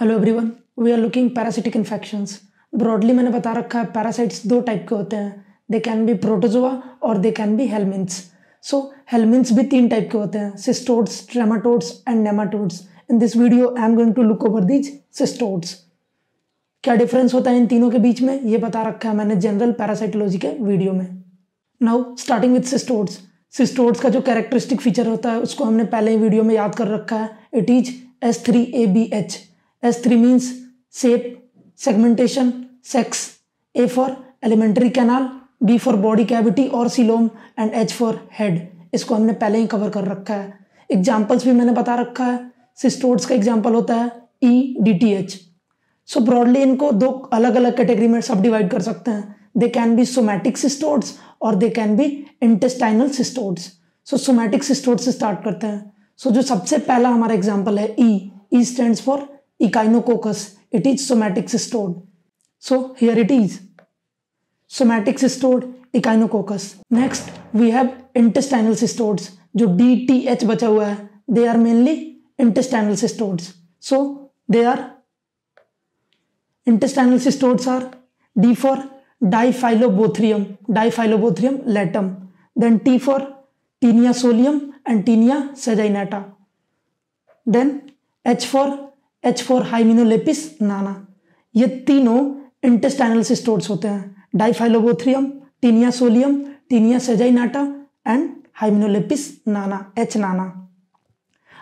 Hello everyone we are looking parasitic infections broadly मैंने बता रखा है पैरासाइट्स दो टाइप के होते हैं दे कैन बी प्रोटोजोआ और they can be helminths so helminths भी तीन टाइप के होते हैं cestodes trematodes and nematodes in this video I am going to look over these cestodes क्या डिफरेंस होता है इन तीनों के बीच में ये बता रखा है मैंने जनरल पैरासाइटोलॉजी के वीडियो में now starting with cestodes cestodes का जो कैरेक्टरिस्टिक फीचर होता है उसको हमने पहले ही वीडियो में याद कर रखा है it is S three A B H three means सेप segmentation sex A for alimentary canal B for body cavity और coelom and H for head इसको हमने पहले ही कवर कर रखा है एग्जाम्पल्स भी मैंने बता रखा है सिस्टोड्स का एग्जाम्पल होता है E D T H so broadly इनको दो अलग अलग कैटेगरी में सब डिवाइड कर सकते हैं they can be somatic cestodes और they can be intestinal cestodes so somatic cestode से स्टार्ट करते हैं सो so, जो सबसे पहला हमारा एग्जाम्पल है E E stand for echinococcus, it is somatic stored. So here it is. Somatic stored. echinococcus. Next we have intestinal cystoids. जो DTH बचा they are mainly intestinal cystoids. So they are intestinal cystoids are D for diphylobothrium, diphylobothrium latum. Then T for tinea solium and tinea saginata. Then H for H for Hymenolepis nana ये तीनों intestinal cestodes होते हैं Diphyllobothrium Taenia solium Taenia saginata and Hymenolepis nana H nana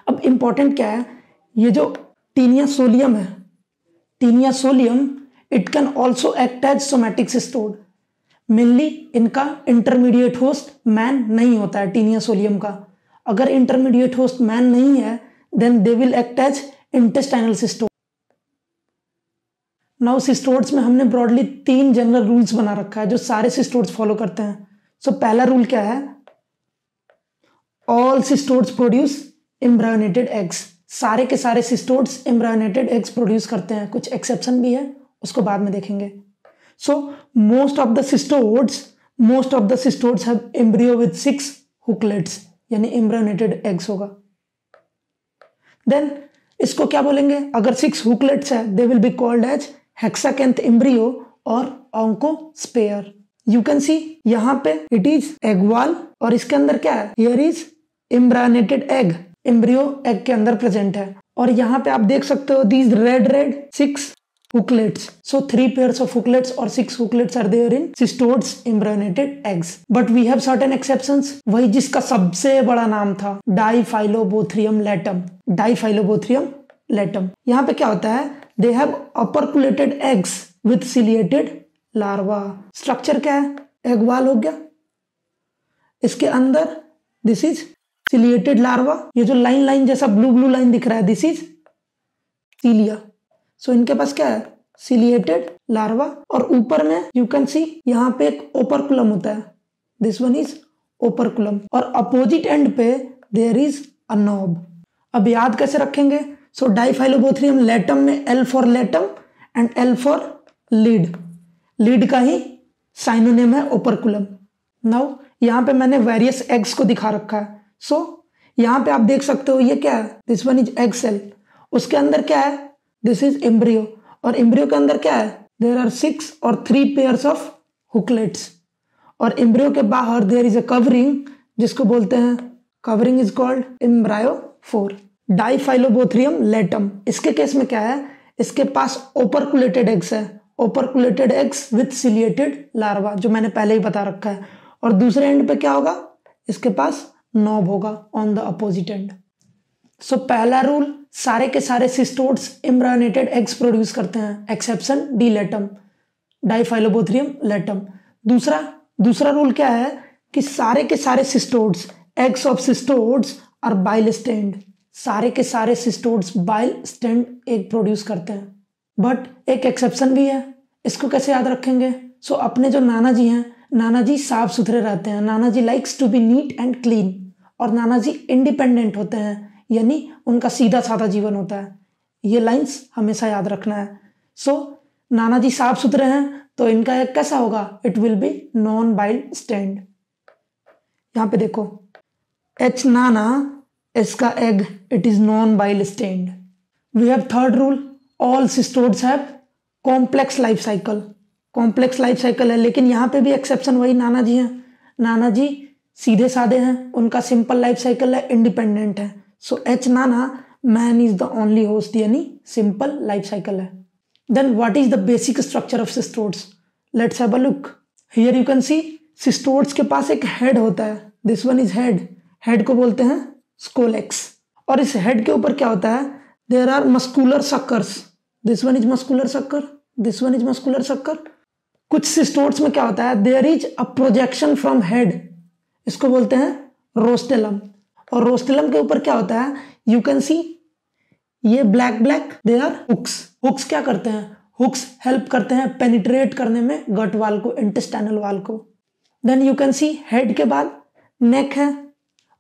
अब important क्या है ये जो Taenia solium है Taenia solium it can also act as somatic cestode mainly इनका इंटरमीडिएट होस्ट मैन नहीं होता है टीनिया सोलियम का अगर इंटरमीडिएट होस्ट मैन नहीं है then they will act as intestinal cestode now cestodes में हमने ब्रॉडली तीन जनरल रूल्स बना रखा है जो सारे सिस्टोड्स फॉलो करते हैं सो so, पहला रूल क्या है all cestodes produce embryonated eggs सारे के सारे सिस्टोड्स इम्ब्रायोनेटेड एग्स प्रोड्यूस करते हैं कुछ एक्सेप्शन भी है उसको बाद में देखेंगे so most of the cestodes most of the cestodes have embryo with six hooklets यानी इम्ब्रायोनेटेड एग्स होगा देन इसको क्या बोलेंगे अगर सिक्स हुकलेट्स है they will be called as hexacanth embryo और oncosphere you can see यहाँ पे इट इज एगवाल और इसके अंदर क्या है here is embryonated egg embryo egg के अंदर प्रेजेंट है और यहाँ पे आप देख सकते हो these red red six hooklets. So three pairs of hooklets or six hooklets are there in cystodes embryonated eggs. But we have certain exceptions. वही जिसका सबसे बड़ा नाम था डाइफाइलोबोथ्रियम लेटम डाइफाइलोबोथ्रियम लेटम यहाँ पे क्या होता है they have operculated eggs with ciliated larva structure क्या है एग वाल हो गया इसके अंदर दिस इज सिलिएटेड लार्वा ये जो लाइन लाइन जैसा ब्लू ब्लू लाइन दिख रहा है this is cilia so so, इनके पास क्या है सिलिएटेड लार्वा और ऊपर में यू कैन सी यहाँ पे एक ओपरकुलम होता है दिस वन इज ओपरकुलम और अपोजिट एंड पे देयर इज अ नॉब अब याद कैसे रखेंगे सो डाइफाइलोबोथ्रियम लेटम में L for latum and L for lead lead का ही साइनोनेम है ओपरकुलम नाउ यहाँ पे मैंने वेरियस एग्स को दिखा रखा है सो so, यहाँ पे आप देख सकते हो ये क्या है this one is egg cell उसके अंदर क्या है दिस इज एम्ब्रियो और एम्ब्रियो के अंदर क्या है देर आर सिक्स और थ्री पेयर्स ऑफ हुकलेट्स और एम्ब्रियो के बाहर देर इज अ कवरिंग जिसको बोलते हैं covering is called embryophore Diphyllobothrium latum इसके केस में क्या है इसके पास ओपरकुलेटेड एग्स है operculated eggs with ciliated larva जो मैंने पहले ही बता रखा है और दूसरे एंड पे क्या होगा इसके पास नॉब होगा on the opposite end so so, पहला रूल सारे के सारे सिस्टोड्स इम्ब्रायोनेटेड एग्स प्रोड्यूस करते हैं exception D latum Diphyllobothrium latum दूसरा दूसरा रूल क्या है कि सारे के सारे सिस्टोड्स एग्स ऑफ सिस्टोड्स और बाइल स्टैंड सारे के सारे cestodes bile stained egg produce करते हैं बट एक एक्सेप्शन भी है इसको कैसे याद रखेंगे सो so, अपने जो नाना जी हैं नाना जी साफ सुथरे रहते हैं नाना जी likes to be neat and clean और नाना जी इंडिपेंडेंट होते हैं यानी उनका सीधा साधा जीवन होता है ये लाइंस हमेशा याद रखना है सो so, नाना जी साफ सुथरे हैं तो इनका एक कैसा होगा it will be non bile stained यहाँ पे देखो एच नाना इसका egg it is non bile stained we have third rule all cestodes have complex life cycle complex life cycle है लेकिन यहाँ पे भी एक्सेप्शन वही नाना जी हैं नाना जी सीधे साधे हैं उनका सिंपल लाइफ साइकिल है इंडिपेंडेंट है so H nana man is the only host यानी सिंपल लाइफ साइकिल है then what is the basic structure of cestodes let's have a look here you can see cestodes के पास एक head होता है this one is head head को बोलते हैं स्कोलेक्स और इस हेड के ऊपर क्या होता है there are muscular suckers this one is muscular sucker this one is muscular sucker कुछ सिस्टोर्ट्स में क्या होता है there is a projection from head इसको बोलते हैं रोस्टेलम और रोस्टिलम के ऊपर क्या होता है यू कैन सी ये black black they are hooks hooks क्या करते हैं हुक्स हेल्प करते हैं पेनिट्रेट करने में गट वाल को इंटेस्टाइनल वाल को then you can see head के बाद नेक है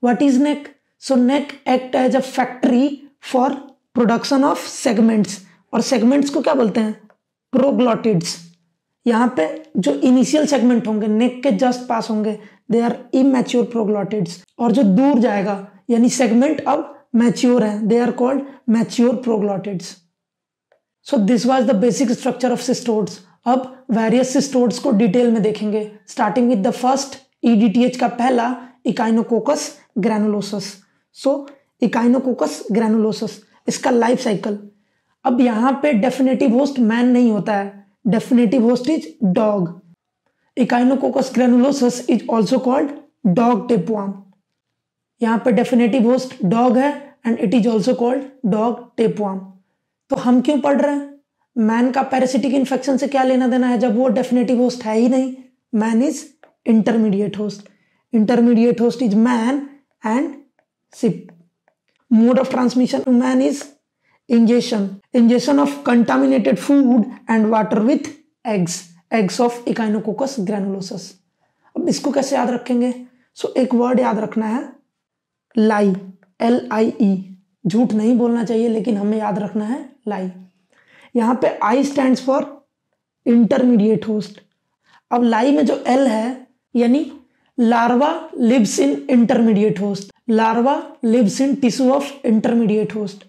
what is neck so neck act as a factory for production of segments और सेगमेंट्स को क्या बोलते हैं प्रोग्लॉटिड्स यहाँ पे जो इनिशियल सेगमेंट होंगे नेक के जस्ट पास होंगे दे आर इमेच्योर प्रोग्लॉटिड्स और जो दूर जाएगा यानी सेगमेंट अब मैच्योर है they are called mature proglottids so this was the basic structure of cestodes अब वेरियस सिस्टोड्स को डिटेल में देखेंगे starting with the first EDTH का पहला इकाइनोकोकस ग्रेनुलोसस सो इकाइनोकोकस ग्रेनुलोसस इसका लाइफ साइकिल अब यहाँ पे डेफिनेटिव होस्ट मैन नहीं होता है definitive host is dog Echinococcus granulosus is also called dog tapeworm यहाँ पर डेफिनेटिव होस्ट डॉग है and it is also called dog tapeworm तो हम क्यों पढ़ रहे हैं मैन का पैरासिटिक इन्फेक्शन से क्या लेना देना है जब वो डेफिनेटिव होस्ट है ही नहीं man is intermediate host intermediate host is man and सिप mode of transmission man is ingestion ingestion of contaminated food and water with eggs eggs of Echinococcus granulosus अब इसको कैसे याद रखेंगे सो so, एक वर्ड याद रखना है लाई एल आई ई झूठ नहीं बोलना चाहिए लेकिन हमें याद रखना है लाई यहाँ पे I stand for intermediate host अब लाई में जो एल है यानी larva lives in intermediate host larva lives in tissue of intermediate host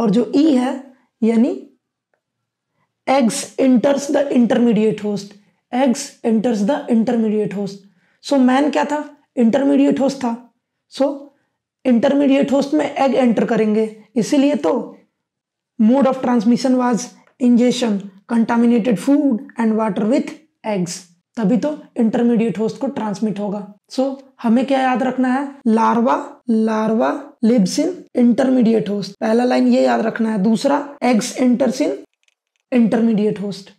और जो ई e है यानी eggs enters the intermediate host eggs enters the intermediate host so man क्या था इंटरमीडिएट होस्ट था सो so, इंटरमीडिएट होस्ट में egg enter करेंगे इसीलिए तो mode of transmission was ingestion contaminated food and water with eggs तभी तो intermediate host को ट्रांसमिट होगा सो so, हमें क्या याद रखना है larva larva lives in intermediate host पहला लाइन ये याद रखना है दूसरा eggs enters in intermediate host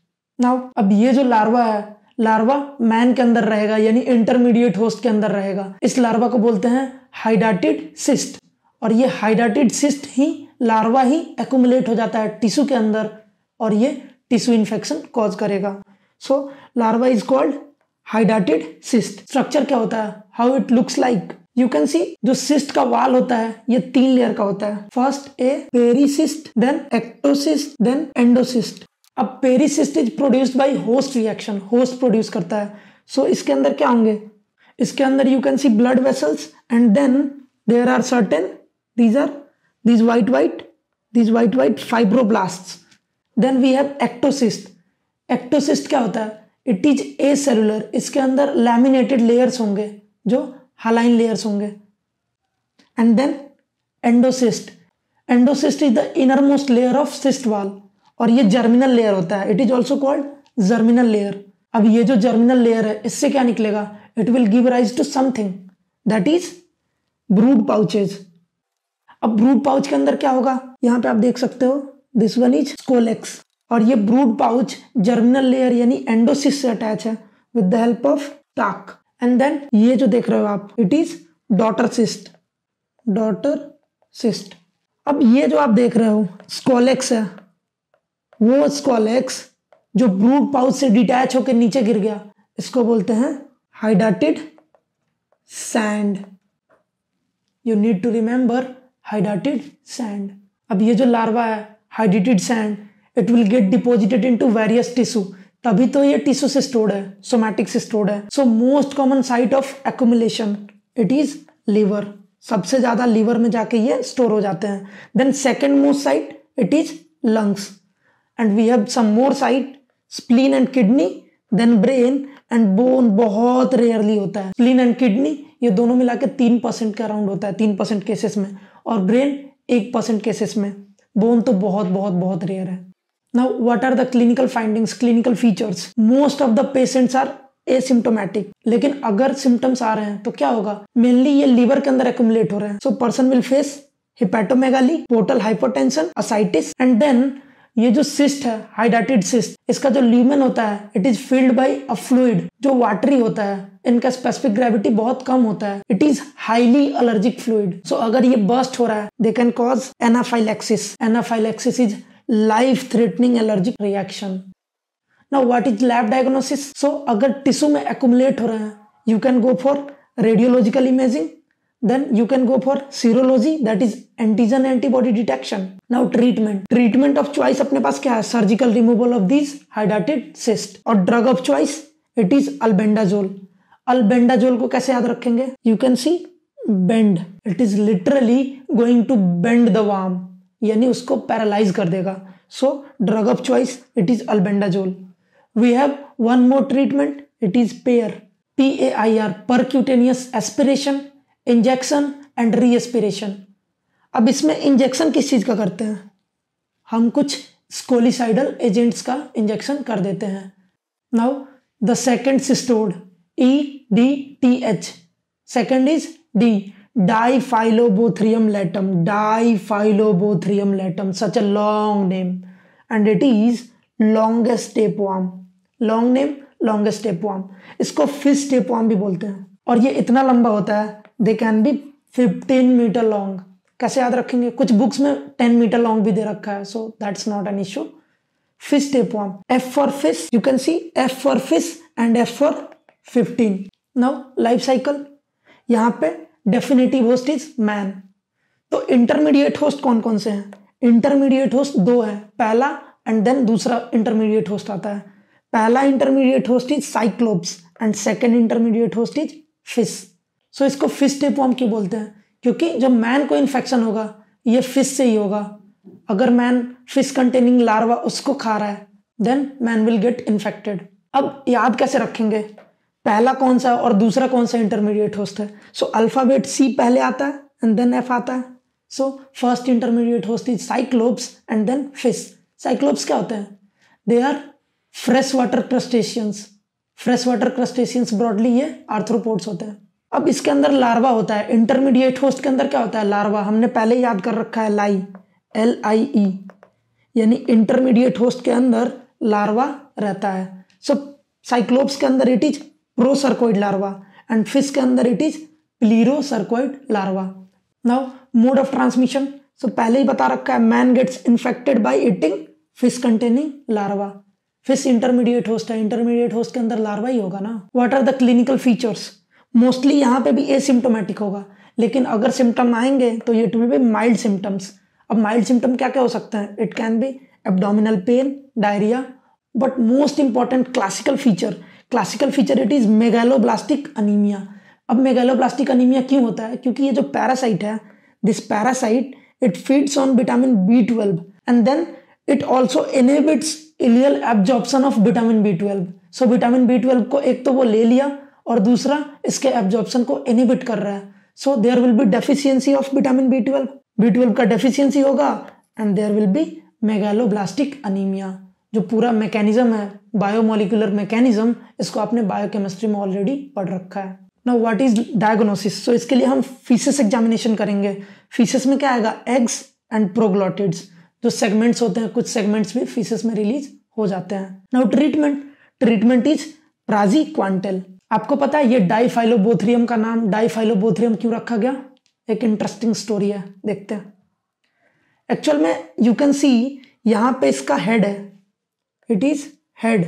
now अब ये जो लार्वा है लार्वा मैन के अंदर रहेगा यानी इंटरमीडिएट होस्ट के अंदर रहेगा इस लार्वा को बोलते हैं हाइडाटिड सिस्ट और ये हाइडाटिड सिस्ट ही लार्वा ही एकुमुलेट हो जाता है टिश्यू के अंदर और ये टिश्यू इन्फेक्शन कॉज करेगा so larva is called hydatid cyst structure क्या होता है how it looks like you can see जो सिस्ट का वाल होता है ये तीन लेयर का होता है first a cyst then ectocyst then endocyst अब pericyst is produced by host reaction host produce करता है सो so, इसके अंदर क्या होंगे इसके अंदर you can see blood vessels and then there are certain these are these white white these white white fibroblast then we have ectocyst ectocyst क्या होता है इट इज ए सेलुलर इसके अंदर लैमिनेटेड लेयर्स होंगे जो हालाइन लेयर्स होंगे and then endocyst endocyst is the inner most layer of cyst wall और ये जर्मिनल लेयर होता है it is also called germinal layer अब ये जो जर्मिनल लेयर है इससे क्या निकलेगा it will give rise to something that is brood pouches अब ब्रूड पाउच के अंदर क्या होगा यहाँ पे आप देख सकते हो दिस वन इज स्कोलेक्स और ये ब्रूड पाउच जर्मिनल लेयर यानी एंडोसिस से अटैच है with the help of stalk and then ये जो देख रहे हो आप it is daughter cyst daughter cyst अब ये जो आप देख रहे हो स्कोलेक्स है वो स्कॉलेक्स जो ब्रूड पाउच से डिटैच होकर नीचे गिर गया इसको बोलते हैं hydatid sand you need to remember hydatid sand अब ये जो लार्वा है hydatid sand it will get deposited into various tissue तभी तो ये टिश्यू से स्टोर्ड है सोमैटिक से स्टोर्ड है so most common site of accumulation it is liver सबसे ज़्यादा लीवर में जाके ये स्टोर हो जाते हैं then second most site it is lungs and we have some more site spleen and kidney then brain and bone बहुत rarely होता है स्प्लीन एंड किडनी ये दोनों मिला के तीन परसेंट का अराउंड होता है तीन परसेंट केसेस में और ब्रेन एक परसेंट केसेस में बोन तो बहुत बहुत बहुत रेयर है now what are the clinical findings clinical features most of the patients are asymptomatic लेकिन अगर सिम्टम्स आ रहे हैं तो क्या होगा मेनली ये लीवर के अंदर एक्यूमुलेट हो रहे हैं so person will face hepatomegaly portal hypotension ascites and then ये जो सिस्ट है हाइड्रेटेड सिस्ट इसका जो ल्यूमेन होता है it is filled by a fluid जो वाटरी होता है इनका स्पेसिफिक ग्रेविटी बहुत कम होता है it is highly allergic fluid so अगर ये बर्स्ट हो रहा है they can cause anaphylaxis anaphylaxis is life threatening allergic reaction ना what is lab diagnosis so अगर टिश्यू में एकुमुलेट हो रहे हैं you can go for radiological imaging then you can go for serology that is antigen antibody detection now treatment treatment of choice अपने पास क्या है surgical removal of this hydatid cyst और drug of choice it is albendazole albendazole को कैसे याद रखेंगे you can see bend it is literally going to bend the worm यानी उसको पैरालाइज कर देगा so drug of choice it is albendazole we have one more treatment it is PAIR P A I R percutaneous aspiration injection and reaspiration अब इसमें injection किस चीज़ का करते हैं हम कुछ स्कोलिसाइडल एजेंट्स का इंजेक्शन कर देते हैं now the second cestode E D T H second is D Diphyllobothrium latum Diphyllobothrium latum such a long name and it is longest tapeworm long name longest tapeworm इसको fish टेपवाम भी बोलते हैं और ये इतना लंबा होता है they can be fifteen metre long कैसे याद रखेंगे कुछ बुक्स में टेन मीटर लॉन्ग भी दे रखा है so that's not an issue fish worm F for fish you can see F for fish and F for fifteen now life cycle यहाँ पे डेफिनेटिव होस्ट इज मैन तो intermediate host कौन कौन से हैं इंटरमीडिएट होस्ट दो है पहला एंड देन दूसरा इंटरमीडिएट होस्ट आता है पहला intermediate host is cyclops and second intermediate host is fish so इसको फिश वॉर्म क्यों बोलते हैं क्योंकि जब मैन को इन्फेक्शन होगा ये फिश से ही होगा अगर मैन फिश कंटेनिंग लार्वा उसको खा रहा है then man will get infected अब याद कैसे रखेंगे पहला कौन सा और दूसरा कौन सा इंटरमीडिएट होस्ट है सो अल्फ़ाबेट सी पहले आता है एंड देन एफ आता है so first intermediate host is cyclops and then fish cyclops क्या होते हैं they are fresh water crustaceans fresh water crustaceans broadly ये आर्थ्रोपोड्स होते हैं अब इसके अंदर लार्वा होता है इंटरमीडिएट होस्ट के अंदर क्या होता है लार्वा हमने पहले याद कर रखा है लाई एल आई ई यानी इंटरमीडिएट होस्ट के अंदर लार्वा रहता है सो साइक्लोप्स के अंदर it is cercoid larva and fish के अंदर it is plerocercoid larva now mode of transmission so पहले ही बता रखा है man gets infected by eating fish containing larva fish intermediate host है इंटरमीडिएट होस्ट के अंदर लार्वा ही होगा ना what are the clinical features mostly यहाँ पे भी ए सिम्टोमेटिक होगा लेकिन अगर सिम्टम आएंगे तो ये टू बी माइल्ड सिम्टम्स अब माइल्ड सिम्टम क्या क्या हो सकते हैं it can be abdominal pain diarrhoea but most important classical feature classical feature it is megaloblastic anaemia अब ब्लास्टिक अनिमिया क्यों होता है क्योंकि ये जो पैरासाइट है this parasite it feeds vitamin B twelve and then it also it ileal inhibits of vitamin B twelve so vitamin B twelve को एक तो वो ले लिया और दूसरा इसके एब्जॉर्प्शन को इनिबिट कर रहा है so there will be deficiency of vitamin B twelve B twelve का डेफिशिएंसी होगा and there will be megaloblastic anaemia जो पूरा मैकेनिज्म है बायोमोलिकुलर मैकेनिज्म इसको आपने बायोकेमिस्ट्री में ऑलरेडी पढ़ रखा है ना व्हाट इज डायग्नोसिस सो इसके लिए हम फीसेस एग्जामिनेशन करेंगे फीसेस में क्या आएगा एग्स एंड प्रोग्लोटिड्स जो सेगमेंट्स होते हैं कुछ सेगमेंट्स भी फीसेस में रिलीज हो जाते हैं now treatment treatment is praziquantel आपको पता है ये डाइफाइलोबोथ्रियम का नाम डाइफाइलोबोथ्रियम क्यों रखा गया एक इंटरेस्टिंग स्टोरी है देखते हैं एक्चुअल में यू कैन सी यहां पे इसका हेड है इट इज हेड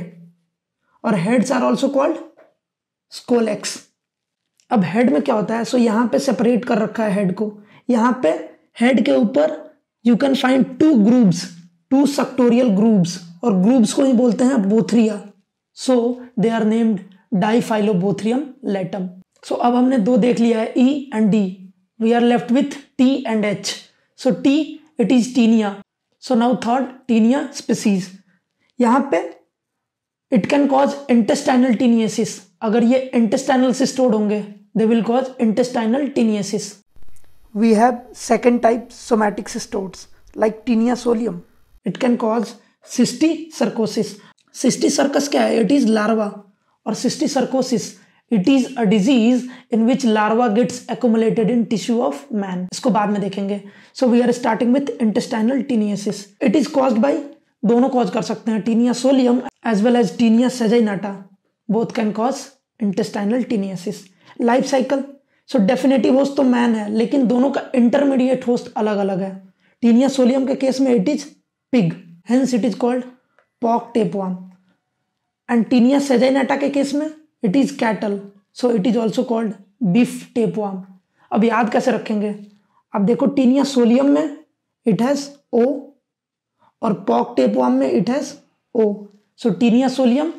और heads are also called scolex अब हेड में क्या होता है सो so, यहाँ पे सेपरेट कर रखा है हेड को यहाँ पे हेड के ऊपर you can find two grooves two suctorial grooves और ग्रुप्स को ही बोलते हैं bothria so they are named Diphyllobothrium latum so अब हमने दो देख लिया है E and D we are left with T and H so T it is Taenia so now third Taenia species यहाँ पे it can cause intestinal taeniasis अगर ये इंटेस्टाइनल सिस्टोड होंगे they will cause intestinal taeniasis we have second type somatic cestodes like Taenia solium it can cause cysticercosis cysticercus क्या है it is larva cysticercosis it is a disease in which larva gets accumulated in tissue of man इसको बाद में देखेंगे so we are starting with intestinal taeniasis it is cause by दोनों cause कर सकते हैं Taenia solium as well as Taenia saginata both can cause intestinal taeniasis life cycle so definitive host तो man है लेकिन दोनों का इंटरमीडिएट होस्ट अलग अलग है टीनिया सोलियम के केस में it is pig hence it is called pork tapeworm and Taenia Tinea sedanata के केस में it is cattle so it is also called beef tapeworm अब याद कैसे रखेंगे अब देखो टीनिया सोलियम में इट हैज़ ओ और पॉक टेपवाम में it has O so Taenia solium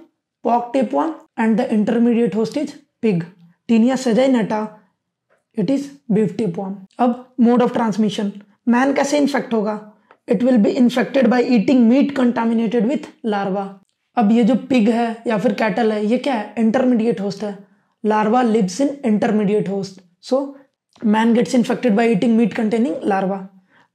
pork tapeworm and the intermediate host is pig Taenia saginata it is beef tapeworm अब मोड ऑफ ट्रांसमिशन मैन कैसे infect होगा it will be infected by eating meat contaminated with larva अब ये जो pig है या फिर cattle है ये क्या है इंटरमीडिएट होस्ट है larva lives in intermediate host so man gets infected by eating meat containing larva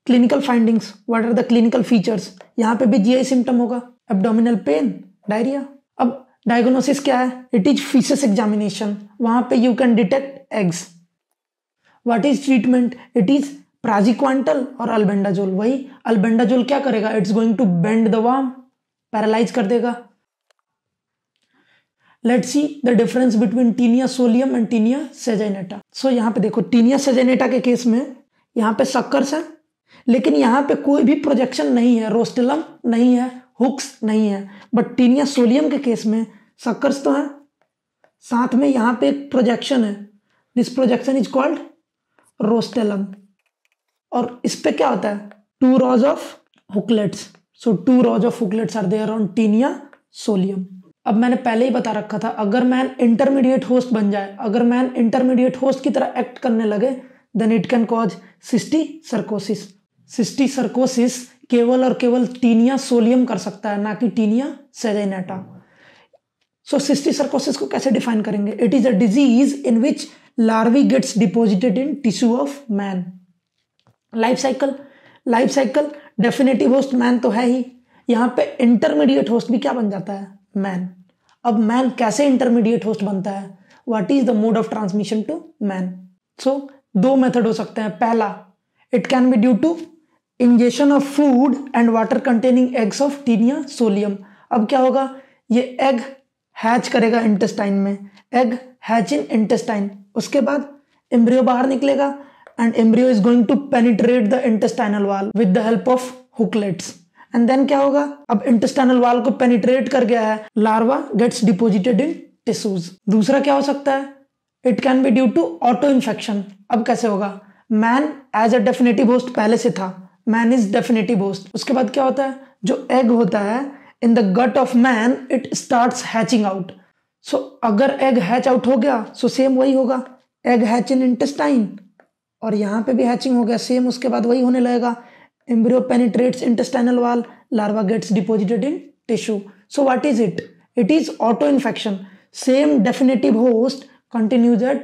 clinical findings what are the clinical features यहाँ पे भी जीआई सिम्टम होगा एबडोमिनल पेन डायरिया अब डायग्नोसिस क्या है इट इज फीसेस एग्जामिनेशन वहाँ पे you can detect eggs what is treatment it is praziquantel और अल्बेंडाजोल वही अल्बेंडाजोल क्या करेगा it's going to bend the worm paralyse कर देगा let see the difference between Taenia solium and Taenia saginata so यहाँ पे देखो टीनिया सेजेनेटा के केस में यहाँ पे सक्कर्स है लेकिन यहाँ पे कोई भी प्रोजेक्शन नहीं है रोस्टिलम नहीं है हुक्स नहीं है बट टीनिया सोलियम के केस में सक्कर्स तो हैं साथ में यहाँ पे एक प्रोजेक्शन है this projection is called rostellum और इस पर क्या होता है two rows of hooklets so two rows of hooklets are there on Taenia solium अब मैंने पहले ही बता रखा था अगर मैन इंटरमीडिएट होस्ट बन जाए अगर मैन इंटरमीडिएट होस्ट की तरह एक्ट करने लगे then it can cause cysticercosis cysticercosis केवल और केवल टीनिया सोलियम कर सकता है ना कि टीनिया सेजेनेटा सो सिस्टी सर्कोसिस को कैसे डिफाइन करेंगे it is a disease in which larvae gets deposited in tissue of man life cycle life cycle definitive host man तो है ही यहाँ पे इंटरमीडिएट होस्ट भी क्या बन जाता है मैन अब मैन कैसे इंटरमीडिएट होस्ट बनता है what is the mode of transmission to man so दो मेथड हो सकते हैं पहला it can be due to ingestion of food and water containing eggs of Taenia solium अब क्या होगा ये एग हैच करेगा इंटेस्टाइन में एग हैच इन इंटेस्टाइन उसके बाद एम्ब्रियो बाहर निकलेगा and embryo is going to penetrate the intestinal wall with the help of hooklets and then क्या होगा अब इंटेस्टाइनल वाल को पेनिट्रेट कर गया है larva gets deposited in tissues दूसरा क्या हो सकता है it can be due to auto infection अब कैसे होगा man as a definitive host पहले से था मैन इज डेफिनेटिव होस्ट उसके बाद क्या होता है जो एग होता है in the gut of man it start hatching out so अगर एग हैच आउट हो गया सो so सेम वही होगा एग हैच इन इंटेस्टाइन और यहाँ पे भी हैचिंग हो गया सेम उसके बाद वही होने लगेगा embryo penetrates intestinal wall larva gets deposited in tissue so what is it it is auto infection same definitive host continues at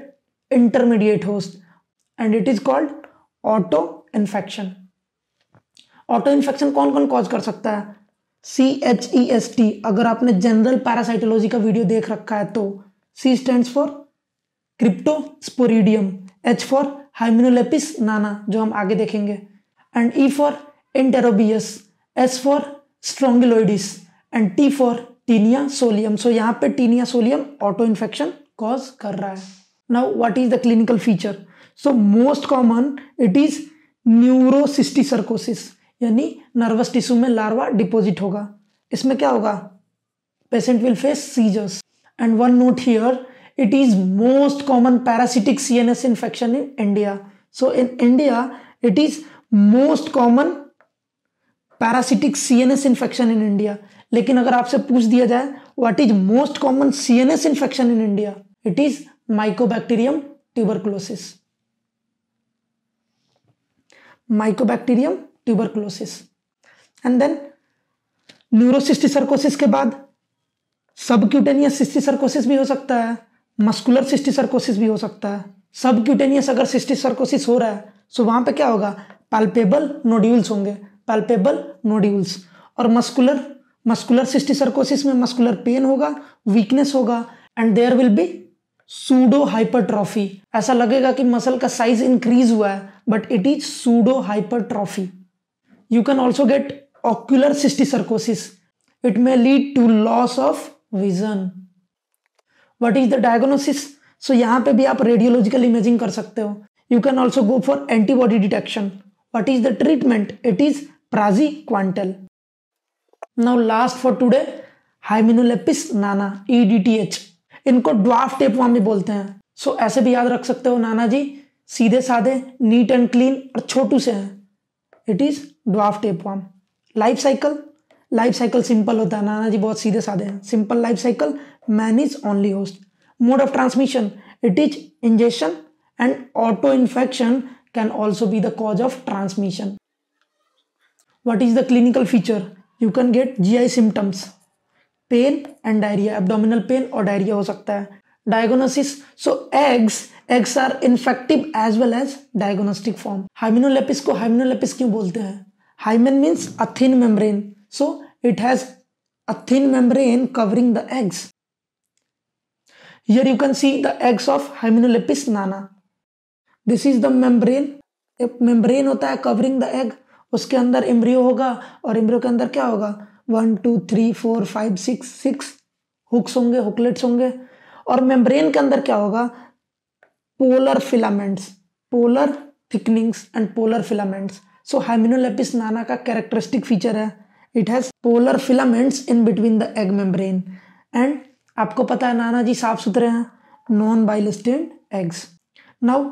intermediate host and it is called auto infection auto infection kon kon cause kar sakta hai C H E S T अगर आपने general parasitology का video देख रखा है तो C stands for Cryptosporidium H for Hymenolepis nana जो हम आगे देखेंगे and E for enterobius, S for strongyloides and T for Taenia solium so यहाँ पे Taenia solium auto infection cause कर रहा है now what is the clinical feature so most common it is neurocysticercosis यानी नर्वस टिश्यू में larva deposit होगा इसमें क्या होगा patient will face seizures and one note here it is most common parasitic CNS infection in India so in India it is most common parasitic CNS infection in India लेकिन अगर आपसे पूछ दिया जाए what is most common CNS infection in India it is Mycobacterium tuberculosis Mycobacterium tuberculosis and then neurocysticercosis के बाद subcutaneous cysticercosis भी हो सकता है मस्कुलर सिस्टिसर्कोसिस भी हो सकता है सबक्यूटेनियस अगर सिस्टिसर्कोसिस हो रहा है तो वहां पे क्या होगा पैल्पेबल नोड्यूल्स होंगे पैल्पेबल नोड्यूल्स और मस्कुलर मस्कुलर सिस्टिसर्कोसिस में मस्कुलर पेन होगा वीकनेस होगा and there will be pseudo hypertrophy ऐसा लगेगा कि मसल का साइज इंक्रीज हुआ है but it is pseudo hypertrophy you can also get ocular cysticercosis it may lead to loss of vision what is the diagnosis so यहाँ पे भी आप रेडियोलॉजिकल इमेजिंग कर सकते हो you can also go for antibody detection what is the treatment it is praziquantel now last for today hymenolepis nana edth इनको dwarf tapeworm में बोलते हैं सो so, ऐसे भी याद रख सकते हो नाना जी सीधे साधे नीट एंड क्लीन और छोटू से हैं it is dwarf tapeworm life cycle life cycle simple होता है नाना जी बहुत सीधे साधे हैं simple life cycle man is only host mode of transmission it is ingestion and auto infection can also be the cause of transmission. What is the clinical feature? You can get GI symptoms, pain and diarrhea, abdominal pain or diarrhea हो सकता Diagnosis. So eggs, eggs are infective as well as diagnostic form. Hymenolepis ko Hymenolepis kyun bolte hai? Hymen means a thin membrane. So it has a thin membrane covering the eggs. Here you can see the eggs of Hymenolepis nana. This is the membrane एक membrane होता है covering the egg उसके अंदर embryo होगा और embryo के अंदर क्या होगा one two three four five six six hooks होंगे हुकलेट्स होंगे और मेम्ब्रेन के अंदर क्या होगा polar filaments polar thickenings and polar filaments so Hymenolepis nana का कैरेक्टरिस्टिक फीचर है it has polar filaments in between the egg membrane and आपको पता है नाना जी साफ सुथरे हैं non bile stained eggs now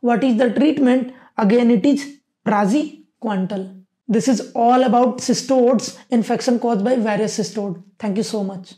What is the treatment? Again, it is praziquantel. This is all about cystodes, infection caused by various cystodes. Thank you so much.